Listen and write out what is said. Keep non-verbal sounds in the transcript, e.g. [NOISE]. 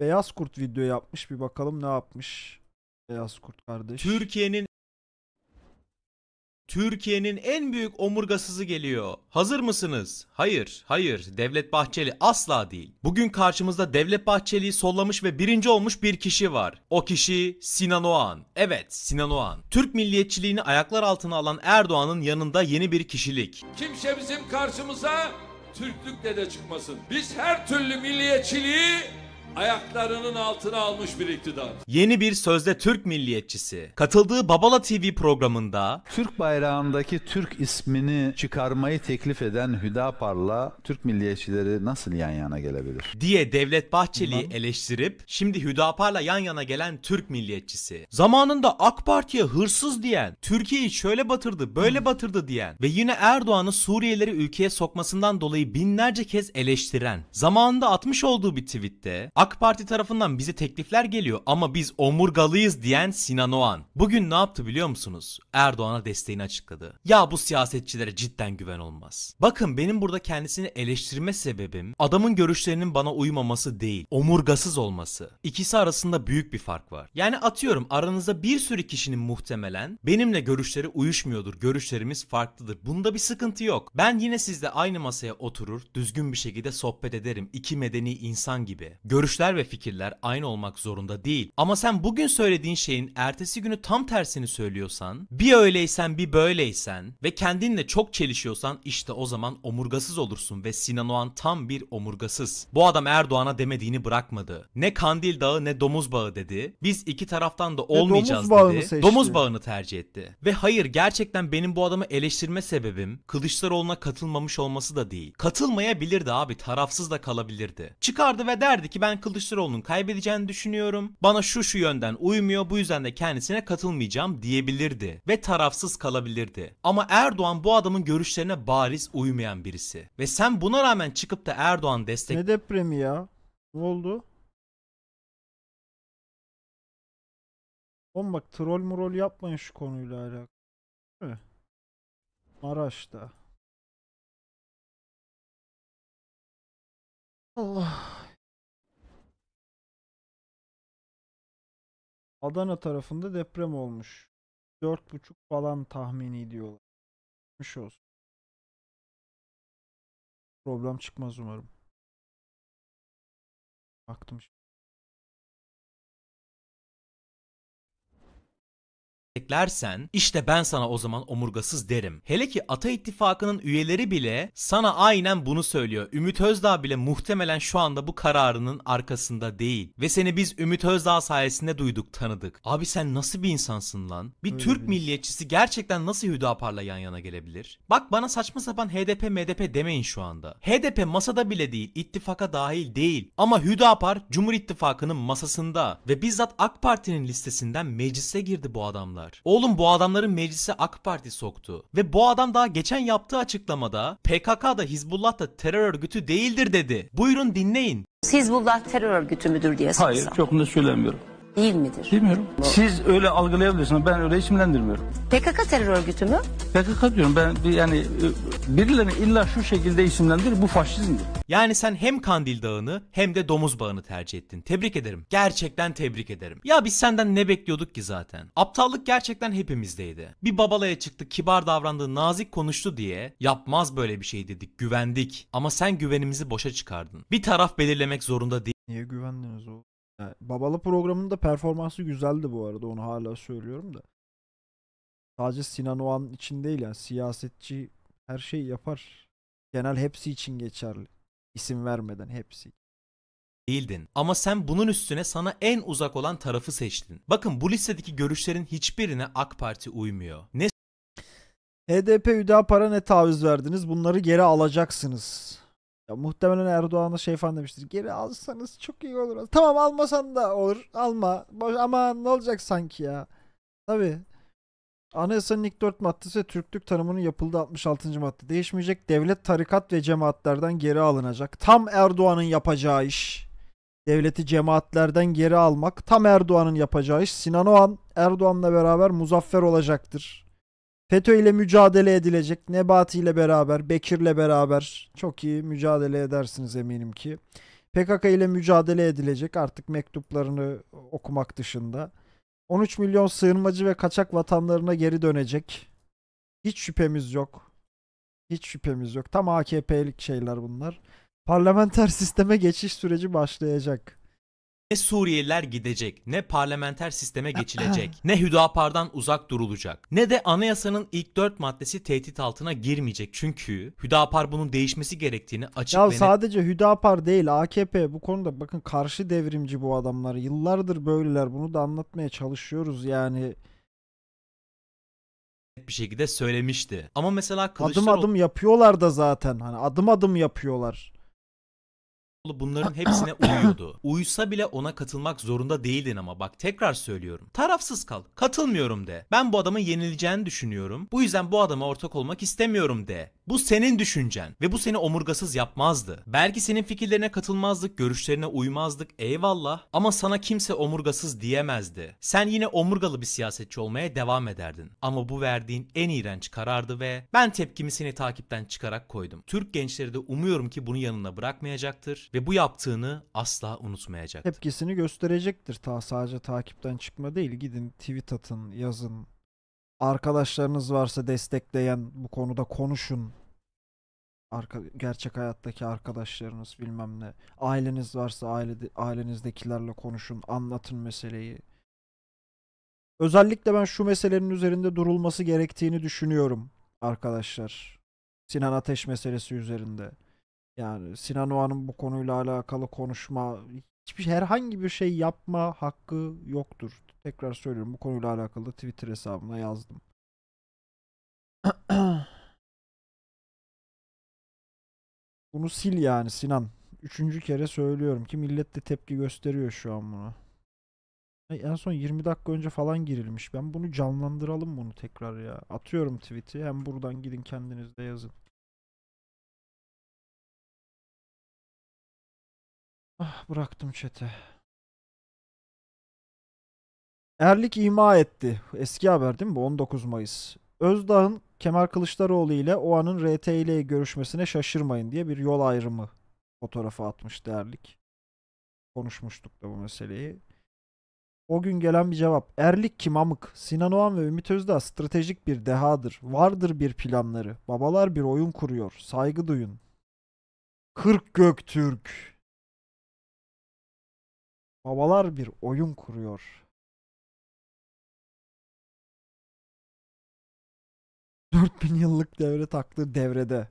Beyaz Kurt video yapmış. Bir bakalım ne yapmış. Beyaz Kurt kardeş. Türkiye'nin Türkiye'nin en büyük omurgasızı geliyor. Hazır mısınız? Hayır, hayır. Devlet Bahçeli asla değil. Bugün karşımızda Devlet Bahçeli'yi sollamış ve birinci olmuş bir kişi var. O kişi Sinan Oğan. Evet, Sinan Oğan. Türk milliyetçiliğini ayaklar altına alan Erdoğan'ın yanında yeni bir kişilik. Kimse bizim karşımıza Türklükle de çıkmasın. Biz her türlü milliyetçiliği ayaklarının altına almış bir iktidar. Yeni bir sözde Türk milliyetçisi. Katıldığı Babala TV programında Türk bayrağındaki Türk ismini çıkarmayı teklif eden Hüdapar'la Türk milliyetçileri nasıl yan yana gelebilir? diye Devlet Bahçeli'yi eleştirip şimdi Hüdapar'la yan yana gelen Türk milliyetçisi. Zamanında AK Parti'ye hırsız diyen, Türkiye'yi şöyle batırdı, böyle hmm. batırdı diyen ve yine Erdoğan'ı Suriyelileri ülkeye sokmasından dolayı binlerce kez eleştiren. Zamanında atmış olduğu bir tweette AK Parti tarafından bize teklifler geliyor ama biz omurgalıyız diyen Sinan Oğan. Bugün ne yaptı biliyor musunuz? Erdoğan'a desteğini açıkladı. Ya bu siyasetçilere cidden güven olmaz. Bakın benim burada kendisini eleştirme sebebim adamın görüşlerinin bana uymaması değil, omurgasız olması. İkisi arasında büyük bir fark var. Yani atıyorum aranızda bir sürü kişinin muhtemelen benimle görüşleri uyuşmuyordur, görüşlerimiz farklıdır. Bunda bir sıkıntı yok. Ben yine sizle aynı masaya oturur, düzgün bir şekilde sohbet ederim. İki medeni insan gibi. Görüş görüşler ve fikirler aynı olmak zorunda değil. Ama sen bugün söylediğin şeyin ertesi günü tam tersini söylüyorsan, bir öyleysen bir böyleysen ve kendinle çok çelişiyorsan işte o zaman omurgasız olursun ve Sinan Oğan tam bir omurgasız. Bu adam Erdoğan'a demediğini bırakmadı. Ne Kandil Dağı ne Domuz Bağı dedi. Biz iki taraftan da olmayacağız domuz dedi. Seçti. Domuz Bağı'nı tercih etti. Ve hayır gerçekten benim bu adamı eleştirme sebebim Kılıçdaroğlu'na katılmamış olması da değil. Katılmayabilirdi abi tarafsız da kalabilirdi. Çıkardı ve derdi ki ben Kılıçdaroğlu'nun kaybedeceğini düşünüyorum. Bana şu şu yönden uymuyor bu yüzden de kendisine katılmayacağım diyebilirdi ve tarafsız kalabilirdi. Ama Erdoğan bu adamın görüşlerine bariz uymayan birisi. Ve sen buna rağmen çıkıp da Erdoğan destek... Ne depremi ya? Ne oldu? Oğlum bak troll murol yapmayın şu konuyla alakalı. Maraş'ta. Allah. Adana tarafında deprem olmuş. 4.5 falan tahmini diyorlar. Geçmiş olsun. Problem çıkmaz umarım. Baktım şimdi. desteklersen işte ben sana o zaman omurgasız derim. Hele ki Ata İttifakı'nın üyeleri bile sana aynen bunu söylüyor. Ümit Özdağ bile muhtemelen şu anda bu kararının arkasında değil. Ve seni biz Ümit Özdağ sayesinde duyduk, tanıdık. Abi sen nasıl bir insansın lan? Bir Öyle Türk bir... milliyetçisi gerçekten nasıl Hüdapar'la yan yana gelebilir? Bak bana saçma sapan HDP, MDP demeyin şu anda. HDP masada bile değil, ittifaka dahil değil. Ama Hüdapar Cumhur İttifakı'nın masasında ve bizzat AK Parti'nin listesinden meclise girdi bu adamlar adamlar. Oğlum bu adamların meclise AK Parti soktu. Ve bu adam daha geçen yaptığı açıklamada PKK da Hizbullah da terör örgütü değildir dedi. Buyurun dinleyin. Hizbullah terör örgütü müdür diye sorsam. Hayır çok bunu söylemiyorum değil midir? Bilmiyorum. Siz öyle algılayabilirsiniz. Ben öyle isimlendirmiyorum. PKK terör örgütü mü? PKK diyorum. Ben bir- yani e, birilerini illa şu şekilde isimlendir. Bu faşizmdir. Yani sen hem Kandil Dağı'nı hem de Domuz Bağı'nı tercih ettin. Tebrik ederim. Gerçekten tebrik ederim. Ya biz senden ne bekliyorduk ki zaten? Aptallık gerçekten hepimizdeydi. Bir babalaya çıktı, kibar davrandı, nazik konuştu diye yapmaz böyle bir şey dedik, güvendik. Ama sen güvenimizi boşa çıkardın. Bir taraf belirlemek zorunda değil. Niye güvendiniz o? Yani Babala programında performansı güzeldi bu arada onu hala söylüyorum da. Sadece Sinan Oğan için değil yani siyasetçi her şeyi yapar. Genel hepsi için geçerli. İsim vermeden hepsi değildin. Ama sen bunun üstüne sana en uzak olan tarafı seçtin. Bakın bu listedeki görüşlerin hiçbirine AK Parti uymuyor. Ne HDP üda para ne taviz verdiniz bunları geri alacaksınız. Ya muhtemelen Erdoğan'a şey falan demiştir. Geri alsanız çok iyi olur. Tamam almasan da olur. Alma. Boş, ama ne olacak sanki ya. Tabi. Anayasanın ilk dört maddesi Türklük tanımının yapıldığı 66. madde. Değişmeyecek devlet, tarikat ve cemaatlerden geri alınacak. Tam Erdoğan'ın yapacağı iş. Devleti cemaatlerden geri almak. Tam Erdoğan'ın yapacağı iş. Sinan Oğan Erdoğan'la beraber muzaffer olacaktır. FETÖ ile mücadele edilecek. Nebati ile beraber, Bekir ile beraber çok iyi mücadele edersiniz eminim ki. PKK ile mücadele edilecek artık mektuplarını okumak dışında. 13 milyon sığınmacı ve kaçak vatanlarına geri dönecek. Hiç şüphemiz yok. Hiç şüphemiz yok. Tam AKP'lik şeyler bunlar. Parlamenter [LAUGHS] sisteme geçiş süreci başlayacak. Ne Suriyeliler gidecek, ne parlamenter sisteme geçilecek, ne Hüdapar'dan uzak durulacak, ne de anayasanın ilk dört maddesi tehdit altına girmeyecek. Çünkü Hüdapar bunun değişmesi gerektiğini açık Ya ve net- sadece Hüdapar değil AKP bu konuda bakın karşı devrimci bu adamlar. Yıllardır böyleler. Bunu da anlatmaya çalışıyoruz yani. bir şekilde söylemişti. Ama mesela Adım adım yapıyorlar da zaten. Hani adım adım yapıyorlar bunların hepsine uyuyordu. Uysa bile ona katılmak zorunda değildin ama bak tekrar söylüyorum. Tarafsız kal. Katılmıyorum de. Ben bu adamın yenileceğini düşünüyorum. Bu yüzden bu adama ortak olmak istemiyorum de. Bu senin düşüncen ve bu seni omurgasız yapmazdı. Belki senin fikirlerine katılmazdık, görüşlerine uymazdık eyvallah ama sana kimse omurgasız diyemezdi. Sen yine omurgalı bir siyasetçi olmaya devam ederdin. Ama bu verdiğin en iğrenç karardı ve ben tepkimi seni takipten çıkarak koydum. Türk gençleri de umuyorum ki bunu yanına bırakmayacaktır ve bu yaptığını asla unutmayacaktır. Tepkisini gösterecektir. Ta sadece takipten çıkma değil. Gidin tweet atın, yazın. Arkadaşlarınız varsa destekleyen bu konuda konuşun. Arka, gerçek hayattaki arkadaşlarınız bilmem ne. Aileniz varsa aile, ailenizdekilerle konuşun. Anlatın meseleyi. Özellikle ben şu meselenin üzerinde durulması gerektiğini düşünüyorum arkadaşlar. Sinan Ateş meselesi üzerinde. Yani Sinan Oğan'ın bu konuyla alakalı konuşma, hiçbir herhangi bir şey yapma hakkı yoktur. Tekrar söylüyorum bu konuyla alakalı Twitter hesabına yazdım. [CLEARS THROAT] Bunu sil yani Sinan. Üçüncü kere söylüyorum ki millet de tepki gösteriyor şu an buna. En son 20 dakika önce falan girilmiş. Ben bunu canlandıralım bunu tekrar ya. Atıyorum tweet'i. Hem buradan gidin kendiniz de yazın. Ah bıraktım çete. Erlik ima etti. Eski haber değil mi bu? 19 Mayıs. Özdağ'ın Kemal Kılıçdaroğlu ile Oğan'ın RT ile görüşmesine şaşırmayın diye bir yol ayrımı fotoğrafı atmış Erlik. Konuşmuştuk da bu meseleyi. O gün gelen bir cevap. Erlik kim amık? Sinan Oğan ve Ümit Özdağ stratejik bir dehadır. Vardır bir planları. Babalar bir oyun kuruyor. Saygı duyun. Kırk Göktürk. Babalar bir oyun kuruyor. Dört bin yıllık devre taklı devrede.